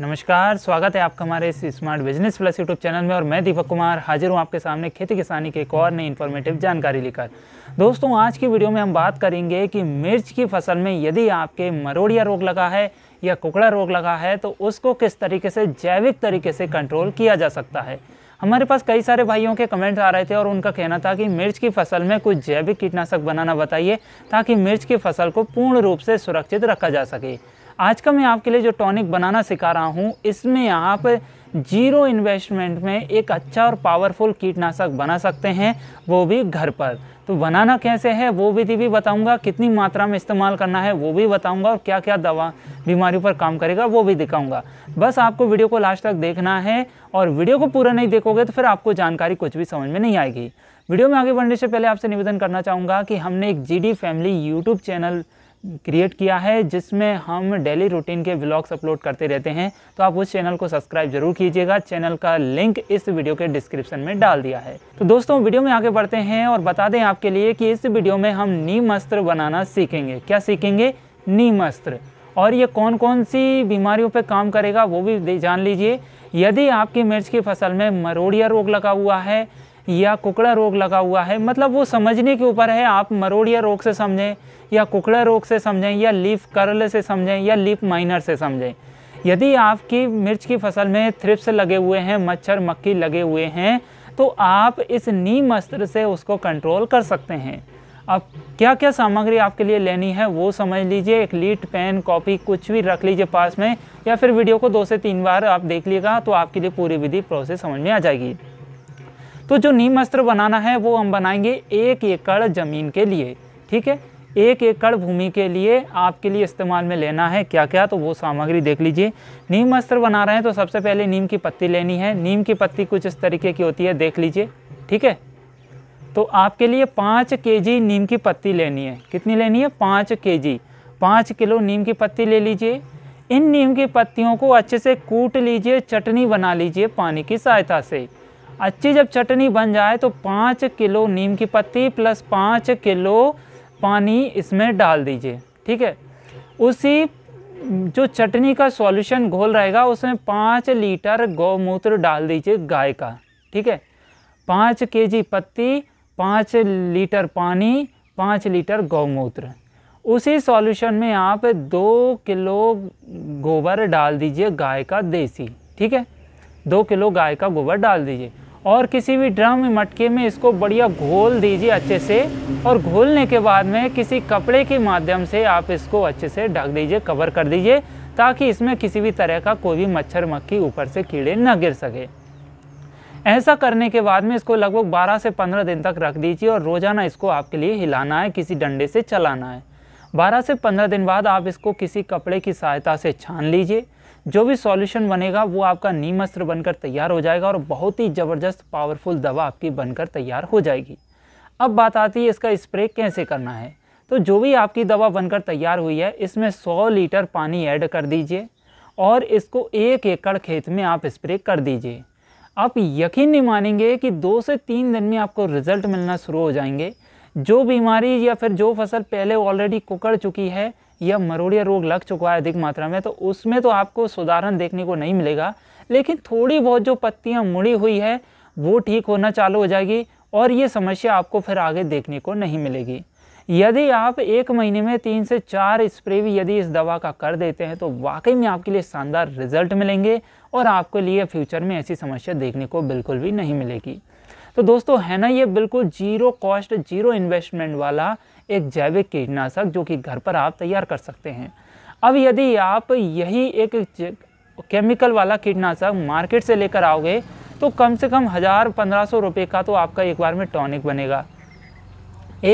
नमस्कार स्वागत है आपका हमारे इस smart business plus YouTube channel में और मैं दीपक कुमार हाजिर हूं आपके सामने खेती किसानी के एक और नई इन्फॉर्मेटिव जानकारी लेकर दोस्तों आज की वीडियो में हम बात करेंगे कि मिर्च की फसल में यदि आपके मरोड़िया रोग लगा है या कुकड़ा रोग लगा है तो उसको किस तरीके से जैविक तरीके से कंट्रोल किया जा सकता है हमारे पास कई सारे भाइयों के कमेंट्स आ रहे थे और उनका कहना था कि मिर्च की फसल में कुछ जैविक कीटनाशक बनाना बताइए ताकि मिर्च की फसल को पूर्ण रूप से सुरक्षित रखा जा सके आज का मैं आपके लिए जो टॉनिक बनाना सिखा रहा हूँ इसमें आप जीरो इन्वेस्टमेंट में एक अच्छा और पावरफुल कीटनाशक बना सकते हैं वो भी घर पर तो बनाना कैसे है वो विधि भी बताऊंगा कितनी मात्रा में इस्तेमाल करना है वो भी बताऊंगा और क्या क्या दवा बीमारियों पर काम करेगा वो भी दिखाऊंगा बस आपको वीडियो को लास्ट तक देखना है और वीडियो को पूरा नहीं देखोगे तो फिर आपको जानकारी कुछ भी समझ में नहीं आएगी वीडियो में आगे बढ़ने से पहले आपसे निवेदन करना चाहूँगा कि हमने एक जी फैमिली यूट्यूब चैनल क्रिएट किया है जिसमें हम डेली रूटीन के ब्लॉग्स अपलोड करते रहते हैं तो आप उस चैनल को सब्सक्राइब जरूर कीजिएगा चैनल का लिंक इस वीडियो के डिस्क्रिप्शन में डाल दिया है तो दोस्तों वीडियो में आगे बढ़ते हैं और बता दें आपके लिए कि इस वीडियो में हम नीम अस्त्र बनाना सीखेंगे क्या सीखेंगे नीम अस्त्र और ये कौन कौन सी बीमारियों पर काम करेगा वो भी जान लीजिए यदि आपकी मिर्च की फसल में मरोड़िया रोग लगा हुआ है या कुकड़ा रोग लगा हुआ है मतलब वो समझने के ऊपर है आप मरोड़िया रोग से समझें या कुकड़ा रोग से समझें या लीफ करल से समझें या लीफ माइनर से समझें यदि आपकी मिर्च की फसल में थ्रिप्स लगे हुए हैं मच्छर मक्खी लगे हुए हैं तो आप इस नीम अस्त्र से उसको कंट्रोल कर सकते हैं अब क्या क्या सामग्री आपके लिए लेनी है वो समझ लीजिए एक लीट पेन कॉपी कुछ भी रख लीजिए पास में या फिर वीडियो को दो से तीन बार आप देख लीजिएगा तो आपके लिए पूरी विधि प्रोसेस समझ में आ जाएगी तो जो नीम अस्त्र बनाना है वो हम बनाएंगे एक एकड़ ज़मीन के लिए ठीक है एक एकड़ भूमि के लिए आपके लिए इस्तेमाल में लेना है क्या क्या तो वो सामग्री देख लीजिए नीम अस्त्र बना रहे हैं तो सबसे पहले नीम की पत्ती लेनी है नीम की पत्ती कुछ इस तरीके की होती है देख लीजिए ठीक है तो आपके लिए पाँच के जी नीम की पत्ती लेनी है कितनी लेनी है पाँच के जी पाँच किलो नीम की पत्ती ले लीजिए इन नीम की पत्तियों को अच्छे से कूट लीजिए चटनी बना लीजिए पानी की सहायता से अच्छी जब चटनी बन जाए तो पाँच किलो नीम की पत्ती प्लस पाँच किलो पानी इसमें डाल दीजिए ठीक है उसी जो चटनी का सॉल्यूशन घोल रहेगा उसमें पाँच लीटर गौमूत्र डाल दीजिए गाय का ठीक है पाँच के जी पत्ती पाँच लीटर पानी पाँच लीटर गौमूत्र उसी सॉल्यूशन में आप दो किलो गोबर डाल दीजिए गाय का देसी ठीक है दो किलो गाय का गोबर डाल दीजिए और किसी भी ड्रम मटके में इसको बढ़िया घोल दीजिए अच्छे से और घोलने के बाद में किसी कपड़े के माध्यम से आप इसको अच्छे से ढक दीजिए कवर कर दीजिए ताकि इसमें किसी भी तरह का कोई भी मच्छर मक्खी ऊपर से कीड़े न गिर सके ऐसा करने के बाद में इसको लगभग 12 से 15 दिन तक रख दीजिए और रोज़ाना इसको आपके लिए हिलाना है किसी डंडे से चलाना है 12 से 15 दिन बाद आप इसको किसी कपड़े की सहायता से छान लीजिए जो भी सॉल्यूशन बनेगा वो आपका नीम अस्त्र बनकर तैयार हो जाएगा और बहुत ही ज़बरदस्त पावरफुल दवा आपकी बनकर तैयार हो जाएगी अब बात आती है इसका स्प्रे कैसे करना है तो जो भी आपकी दवा बनकर तैयार हुई है इसमें 100 लीटर पानी ऐड कर दीजिए और इसको एक एकड़ खेत में आप स्प्रे कर दीजिए आप यकीन नहीं मानेंगे कि दो से तीन दिन में आपको रिजल्ट मिलना शुरू हो जाएंगे जो बीमारी या फिर जो फसल पहले ऑलरेडी कुकड़ चुकी है या मरोड़िया रोग लग चुका है अधिक मात्रा में तो उसमें तो आपको सुधारण देखने को नहीं मिलेगा लेकिन थोड़ी बहुत जो पत्तियाँ मुड़ी हुई है वो ठीक होना चालू हो जाएगी और ये समस्या आपको फिर आगे देखने को नहीं मिलेगी यदि आप एक महीने में तीन से चार स्प्रे भी यदि इस दवा का कर देते हैं तो वाकई में आपके लिए शानदार रिजल्ट मिलेंगे और आपके लिए फ्यूचर में ऐसी समस्या देखने को बिल्कुल भी नहीं मिलेगी तो दोस्तों है ना ये बिल्कुल जीरो कॉस्ट जीरो इन्वेस्टमेंट वाला एक जैविक कीटनाशक जो कि घर पर आप तैयार कर सकते हैं अब यदि आप यही एक केमिकल वाला कीटनाशक मार्केट से लेकर आओगे तो कम से कम हज़ार पंद्रह सौ रुपये का तो आपका एक बार में टॉनिक बनेगा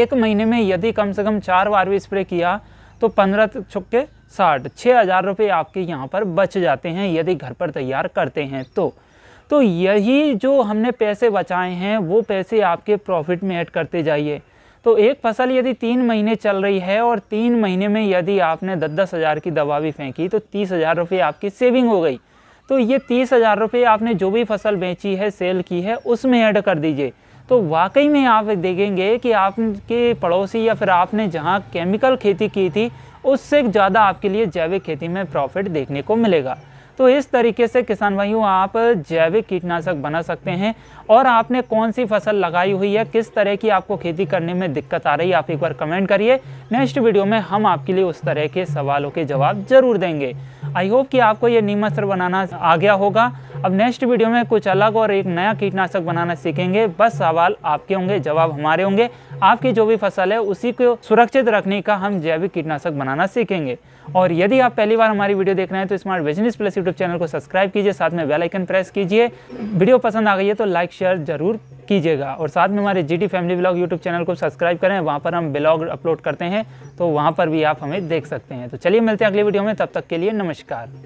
एक महीने में यदि कम से कम चार बार भी स्प्रे किया तो पंद्रह छुक्के साठ छः हज़ार रुपये आपके यहाँ पर बच जाते हैं यदि घर पर तैयार करते हैं तो तो यही जो हमने पैसे बचाए हैं वो पैसे आपके प्रॉफिट में ऐड करते जाइए तो एक फसल यदि तीन महीने चल रही है और तीन महीने में यदि आपने दस दस हज़ार की दवा भी फेंकी तो तीस हज़ार रुपये आपकी सेविंग हो गई तो ये तीस हज़ार रुपये आपने जो भी फसल बेची है सेल की है उसमें ऐड कर दीजिए तो वाकई में आप देखेंगे कि आपके पड़ोसी या फिर आपने जहाँ केमिकल खेती की थी उससे ज़्यादा आपके लिए जैविक खेती में प्रॉफिट देखने को मिलेगा तो इस तरीके से किसान भाइयों आप जैविक कीटनाशक बना सकते हैं और आपने कौन सी फसल लगाई हुई है किस तरह की आपको खेती करने में दिक्कत आ रही है आप एक बार कमेंट करिए नेक्स्ट वीडियो में हम आपके लिए उस तरह के सवालों के जवाब जरूर देंगे आई होप कि आपको ये नीम बनाना आ गया होगा अब नेक्स्ट वीडियो में कुछ अलग और एक नया कीटनाशक बनाना सीखेंगे बस सवाल आपके होंगे जवाब हमारे होंगे आपकी जो भी फसल है उसी को सुरक्षित रखने का हम जैविक कीटनाशक बनाना सीखेंगे और यदि आप पहली बार हमारी वीडियो देख रहे हैं तो smart business plus YouTube channel को सब्सक्राइब कीजिए साथ में बेलाइकन प्रेस कीजिए वीडियो पसंद आ गई है तो लाइक शेयर जरूर कीजिएगा और साथ में हमारे जी फैमिली ब्लॉग यूट्यूब चैनल को सब्सक्राइब करें वहाँ पर हम ब्लॉग अपलोड करते हैं तो वहाँ पर भी आप हमें देख सकते हैं तो चलिए मिलते हैं अगले वीडियो में तब तक के लिए नमस्कार